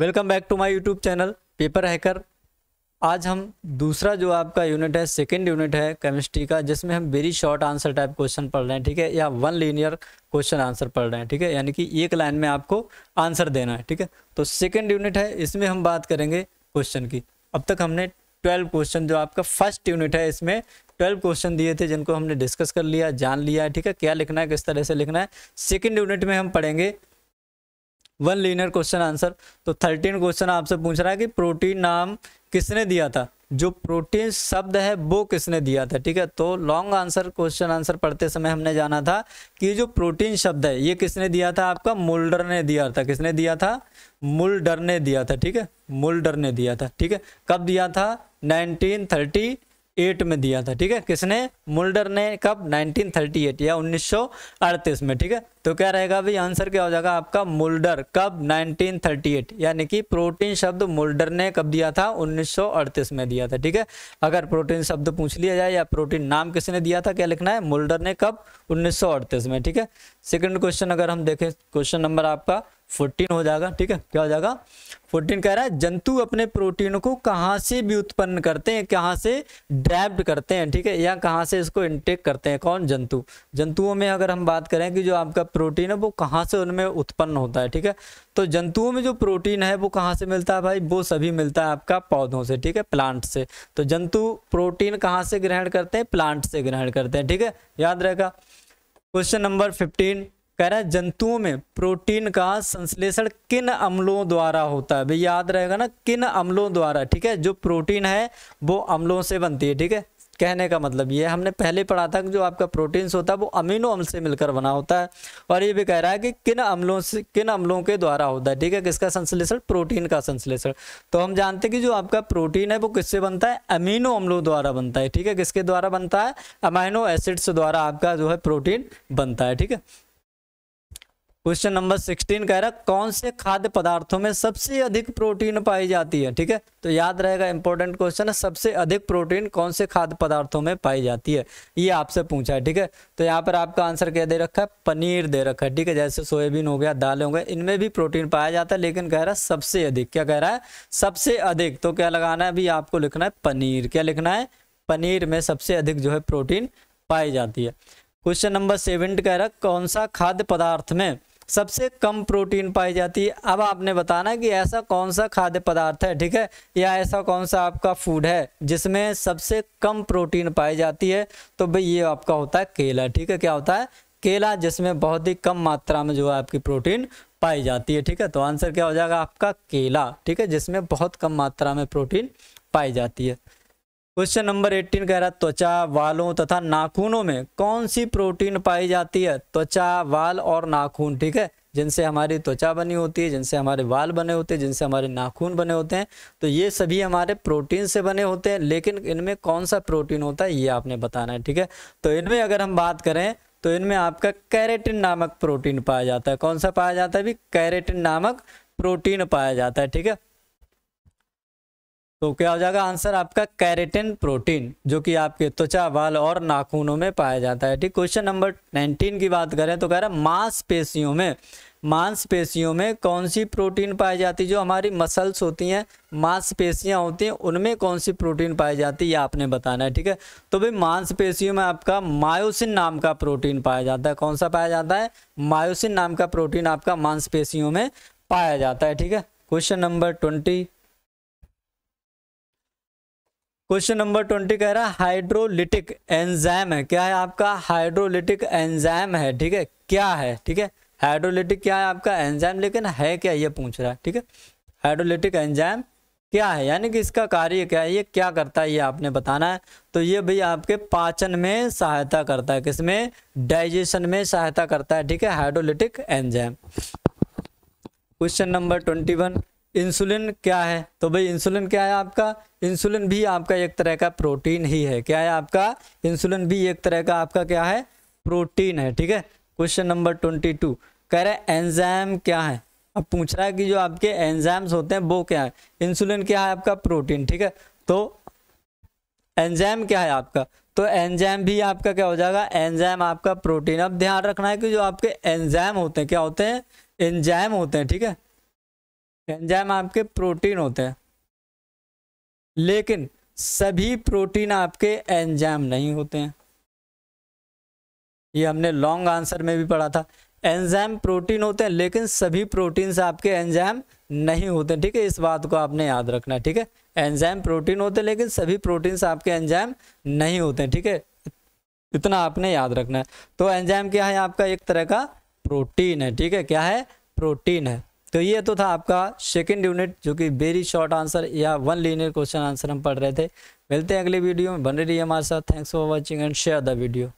welcome back to my YouTube channel paper hacker आज हम दूसरा जो आपका यूनिट है सेकेंड यूनिट है केमिस्ट्री का जिसमें हम very short answer type question पढ़ रहे हैं ठीक है या वन लीनियर क्वेश्चन आंसर पढ़ रहे हैं ठीक है यानी कि एक लाइन में आपको आंसर देना है ठीक है तो सेकेंड यूनिट है इसमें हम बात करेंगे क्वेश्चन की अब तक हमने ट्वेल्व क्वेश्चन जो आपका फर्स्ट यूनिट है इसमें ट्वेल्व क्वेश्चन दिए थे जिनको हमने डिस्कस कर लिया जान लिया है ठीक है क्या लिखना है किस तरह से लिखना है सेकेंड यूनिट में हम पढ़ेंगे वन लीनियर क्वेश्चन आंसर तो थर्टीन क्वेश्चन आपसे पूछ रहा है कि प्रोटीन नाम किसने दिया था जो प्रोटीन शब्द है वो किसने दिया था ठीक है तो लॉन्ग आंसर क्वेश्चन आंसर पढ़ते समय हमने जाना था कि जो प्रोटीन शब्द है ये किसने दिया था आपका मुल्डर ने दिया था किसने दिया था मुल्डर ने दिया था ठीक है मुल्डर ने दिया था ठीक है कब दिया था थर्टी 1938 में दिया था ठीक है किसने मुल्डर ने कब 1938 या 1938 में ठीक है तो क्या रहेगा अभी आंसर क्या हो जाएगा आपका मुल्डर कब 1938 यानी कि प्रोटीन शब्द मुल्डर ने कब दिया था 1938 में दिया था ठीक है अगर प्रोटीन शब्द पूछ लिया जाए या प्रोटीन नाम किसने दिया था क्या लिखना है मुल्डर ने कब 1938 में ठीक है सेकंड क्वेश्चन अगर हम देखें क्वेश्चन नंबर आपका फोर्टीन हो जाएगा ठीक है क्या हो जाएगा फोर्टीन कह रहा है जंतु अपने प्रोटीन को कहाँ से भी उत्पन्न करते हैं कहाँ से ड्रैप्ड करते हैं ठीक है या कहाँ से इसको इंटेक करते हैं कौन जंतु जंतुओं में अगर हम बात करें कि जो आपका प्रोटीन है वो कहाँ से उनमें उत्पन्न होता है ठीक है तो जंतुओं में जो प्रोटीन है वो कहाँ से मिलता है भाई वो सभी मिलता है आपका पौधों से ठीक है प्लांट से तो जंतु प्रोटीन कहाँ से ग्रहण करते हैं प्लांट से ग्रहण करते हैं ठीक है याद रहेगा क्वेश्चन नंबर फिफ्टीन कह रहा है जंतुओं में प्रोटीन का संश्लेषण किन अम्लों द्वारा होता है भाई याद रहेगा ना किन अम्लों द्वारा ठीक है जो प्रोटीन है वो अम्लों से बनती है ठीक है कहने का मतलब ये हमने पहले पढ़ा था कि जो आपका प्रोटीन्स होता है वो अमीनो अम्ल से मिलकर बना होता है और ये भी कह रहा है कि किन अम्लों से किन अम्लों के द्वारा होता है ठीक है किसका संश्लेषण प्रोटीन का संश्लेषण तो हम जानते हैं कि जो आपका प्रोटीन है वो किससे बनता है अमीनो अम्लों द्वारा बनता है ठीक है किसके द्वारा बनता है अमाइनो एसिड्स द्वारा आपका जो है प्रोटीन बनता है ठीक है क्वेश्चन नंबर सिक्सटीन कह रहा है कौन से खाद्य पदार्थों में सबसे अधिक प्रोटीन पाई जाती है ठीक है तो याद रहेगा इंपॉर्टेंट क्वेश्चन है सबसे अधिक प्रोटीन कौन से खाद्य पदार्थों में पाई जाती है ये आपसे पूछा है ठीक है तो यहाँ पर आपका आंसर क्या दे रखा है पनीर दे रखा है ठीक है जैसे सोयाबीन हो गया दालें हो गए इनमें भी प्रोटीन पाया जाता है लेकिन कह रहा है सबसे अधिक क्या कह रहा है सबसे अधिक तो क्या लगाना है अभी आपको लिखना है पनीर क्या लिखना है पनीर में सबसे अधिक जो है प्रोटीन पाई जाती है क्वेश्चन नंबर सेवेंट कह रहा है कौन सा खाद्य पदार्थ में सबसे कम प्रोटीन पाई जाती है अब आपने बताना कि ऐसा कौन सा खाद्य पदार्थ है ठीक है या ऐसा कौन सा आपका फूड है जिसमें सबसे कम प्रोटीन पाई जाती है तो भाई ये आपका होता है केला ठीक है क्या होता है केला जिसमें बहुत ही कम मात्रा में जो है आपकी प्रोटीन पाई जाती है ठीक है तो आंसर क्या हो जाएगा आपका केला ठीक है जिसमें बहुत कम मात्रा में प्रोटीन पाई जाती है क्वेश्चन नंबर 18 कह रहा है त्वचा वालों तथा नाखूनों में कौन सी प्रोटीन पाई जाती है त्वचा वाल और नाखून ठीक है जिनसे हमारी त्वचा बनी होती है जिनसे हमारे वाल बने होते हैं जिनसे हमारे नाखून बने होते हैं तो ये सभी हमारे प्रोटीन से बने होते हैं लेकिन इनमें कौन सा प्रोटीन होता है ये आपने बताना है ठीक है तो इनमें अगर हम बात करें तो इनमें आपका कैरेटिन नामक प्रोटीन पाया जाता है कौन सा पाया जाता है भी कैरेटिन नामक प्रोटीन पाया जाता है ठीक है तो क्या हो जाएगा आंसर आपका कैरेटिन प्रोटीन जो कि आपके त्वचा बाल और नाखूनों में पाया जाता है ठीक क्वेश्चन नंबर नाइनटीन की बात करें तो कह रहा है मांसपेशियों में मांसपेशियों में कौन सी प्रोटीन पाई जाती है जो हमारी मसल्स होती हैं मांसपेशियां होती हैं उनमें कौन सी प्रोटीन पाई जाती है ये आपने बताना है ठीक है तो भाई मांसपेशियों में आपका मायोसिन नाम का प्रोटीन पाया जाता है कौन सा पाया जाता है मायोसिन नाम का प्रोटीन आपका मांसपेशियों में पाया जाता है ठीक है question number twenty question number twenty कह रहा है हाइड्रोलिटिक एंजाइम है क्या है आपका हाइड्रोलिटिक एंजाइम है ठीक है क्या है ठीक है हाइड्रोलिटिक क्या है आपका एंजाइम लेकिन है क्या ये पूछ रहा है ठीक है हाइड्रोलिटिक एंजाइम क्या है यानी कि इसका कार्य क्या है ये क्या करता है ये आपने बताना है तो ये भाई आपके पाचन में सहायता करता है किसमें डाइजेशन में सहायता करता है ठीक है hydrolytic enzyme question number twenty one insulin क्या है तो भाई इंसुलिन क्या है आपका इंसुलिन भी आपका एक तरह का प्रोटीन ही है क्या है आपका इंसुलिन भी एक तरह का आपका क्या है प्रोटीन है ठीक है क्वेश्चन नंबर ट्वेंटी टू कह रहे एंजाइम क्या है अब पूछ रहा है कि जो आपके एंजाइम्स होते हैं वो क्या है इंसुलिन क्या है आपका प्रोटीन ठीक है तो एंजाइम क्या है आपका तो एंजाइम भी आपका क्या हो जाएगा एंजाइम आपका प्रोटीन अब ध्यान रखना है कि जो आपके एंजाइम होते हैं क्या होते हैं एंजाइम होते हैं ठीक है एंजाइम आपके प्रोटीन होते हैं लेकिन सभी प्रोटीन आपके एंजाइम नहीं होते हैं ये हमने लॉन्ग आंसर में भी पढ़ा था एंजाइम प्रोटीन होते हैं लेकिन सभी प्रोटीन्स आपके एंजाइम नहीं होते ठीक है इस बात को आपने याद रखना है ठीक है एंजाइम प्रोटीन होते हैं लेकिन सभी प्रोटीन्स आपके एंजाइम नहीं होते ठीक है इतना आपने याद रखना है तो एंजाइम क्या है आपका एक तरह का प्रोटीन है ठीक है क्या है प्रोटीन है तो ये तो था आपका सेकेंड यूनिट जो कि वेरी शॉर्ट आंसर या वन लीनियर क्वेश्चन आंसर हम पढ़ रहे थे मिलते हैं अगले वीडियो में बने रहिए हमारे साथ thanks for watching and share the video